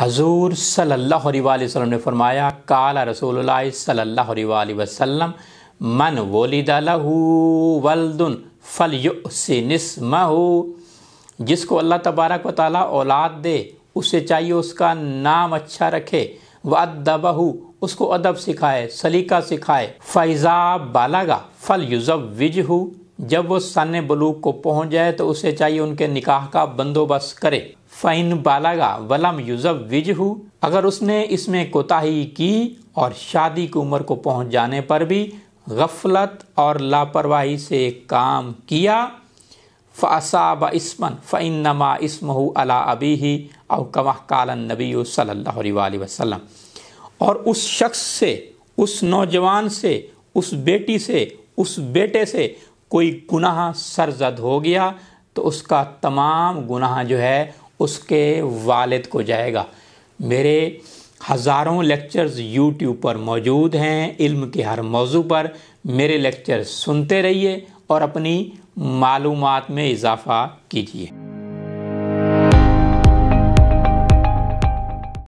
हजूर सल्लल्लाहु अलैहि ने फरमाया काला रसूल सल्ला वसलम मन वोली दलहू वलदन फल से जिसको अल्लाह तबारक व ताली औलाद दे उसे चाहिए उसका नाम अच्छा रखे व अदबहू उसको अदब सिखाए सलीका सिखाए फैज़ा बालागा फल युजब विज जब वो सन बलूक को पहुंच जाए तो उसे चाहिए उनके निकाह का बंदोबस्त करे फाइन बालागा वलम युजब विजहू अगर उसने इसमें कोताही की और शादी की उम्र को पहुंच जाने पर भी गफलत और लापरवाही से काम किया फसाब इसमन फ़ैन नमा इसमहू अला अबी ही और कमा कालन नबी सल्ला वसलम और उस शख्स से उस नौजवान से उस बेटी से उस बेटे से कोई गुनाह सरजद हो गया तो उसका तमाम गुनाह जो है उसके वालिद को जाएगा मेरे हज़ारों लेक्चर्स यूट्यूब पर मौजूद हैं इल्म के हर मौजू पर मेरे लेक्चर सुनते रहिए और अपनी मालूमात में इजाफ़ा कीजिए